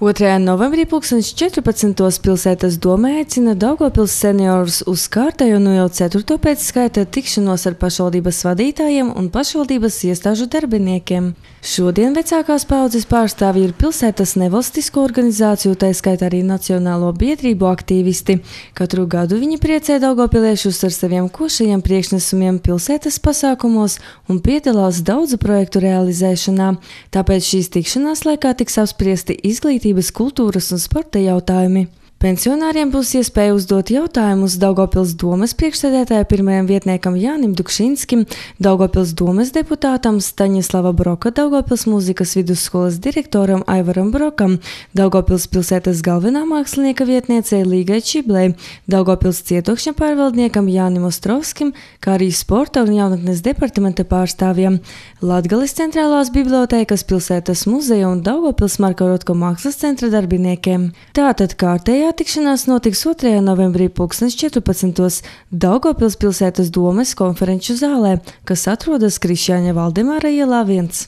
2. novembrī 2014. pilsētas domē aicina Daugopils seniorus uz kārtējo nu jau 4. pēc skaita tikšanos ar pašvaldības vadītājiem un pašvaldības iestāžu darbiniekiem. Šodien vecākās paudzes pārstāvji ir pilsētas nevalstisko organizāciju, tā skaitā arī Nacionālo biedrību aktīvisti. Katru gadu viņi priecē Daugopiliešus ar saviem košajiem priekšnesumiem pilsētas pasākumos un piedalās daudzu projektu realizēšanā. Tāpēc šīs tikšanās laikā tiks apspriesti izglītība attīstības, kultūras un sporta jautājumi Pensionāriem būs iespēja uzdot jautājumus Daugopils domas priekšsēdētāja pirmajam vietniekam Jānim Dukšinskim, Daugopils domas deputātam Staņislava Broka, Daugopils mūzikas vidusskolas direktoram Aivaram Brokam, Daugopils pilsētas galvenā mākslinieka vietniecei Līgai Čiblei, Daugopils cietokšņa pārvaldniekam Jānim Ostrovskim, kā arī sporta un jaunatnes departamenta pārstāvjiem, Latgales centrālās bibliotēkas pilsētas muzeja un Daugopils Marko Rotko mākslas centra darbiniekiem. Tātad kārtējā Šajā tikšanās notiks 2. novembrī 2014. Daugopils pilsētas domes konferenču zālē, kas atrodas Krišjāņa Valdemāra ielā 1.